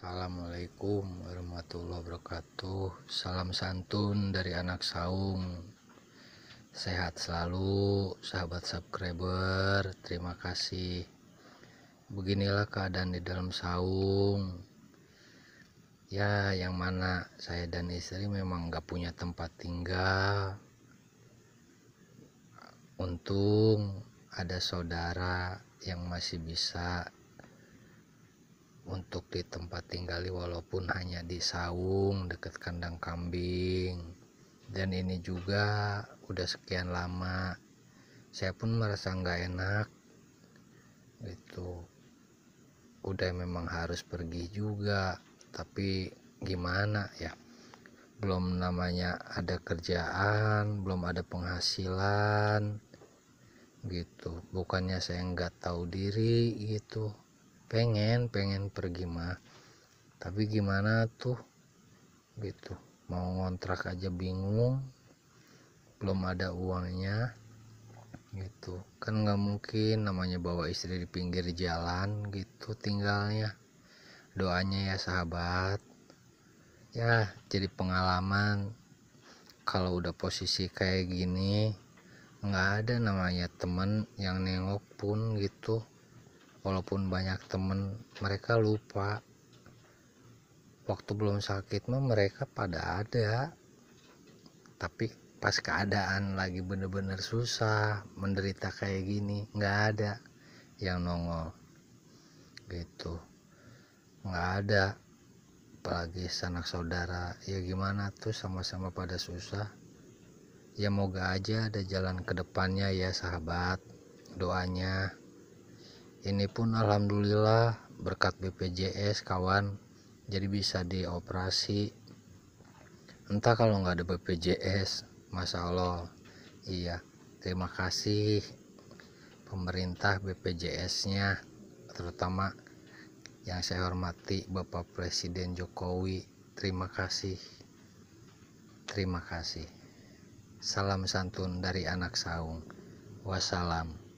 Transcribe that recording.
Assalamualaikum warahmatullahi wabarakatuh Salam santun dari anak saung Sehat selalu sahabat subscriber Terima kasih Beginilah keadaan di dalam saung Ya yang mana saya dan istri memang gak punya tempat tinggal Untung ada saudara yang masih bisa untuk di tempat tinggali walaupun hanya di saung dekat kandang kambing dan ini juga udah sekian lama saya pun merasa nggak enak itu udah memang harus pergi juga tapi gimana ya belum namanya ada kerjaan belum ada penghasilan gitu bukannya saya nggak tahu diri gitu pengen pengen pergi mah tapi gimana tuh gitu mau ngontrak aja bingung belum ada uangnya gitu kan nggak mungkin namanya bawa istri di pinggir jalan gitu tinggalnya doanya ya sahabat ya jadi pengalaman kalau udah posisi kayak gini nggak ada namanya temen yang nengok pun gitu walaupun banyak temen mereka lupa waktu belum sakit mah mereka pada ada tapi pas keadaan lagi bener-bener susah menderita kayak gini nggak ada yang nongol gitu nggak ada apalagi sanak saudara ya gimana tuh sama-sama pada susah ya moga aja ada jalan kedepannya ya sahabat doanya ini pun alhamdulillah berkat BPJS kawan jadi bisa dioperasi entah kalau nggak ada BPJS Masya Allah iya terima kasih pemerintah BPJS nya terutama yang saya hormati Bapak Presiden Jokowi terima kasih terima kasih salam santun dari anak saung wassalam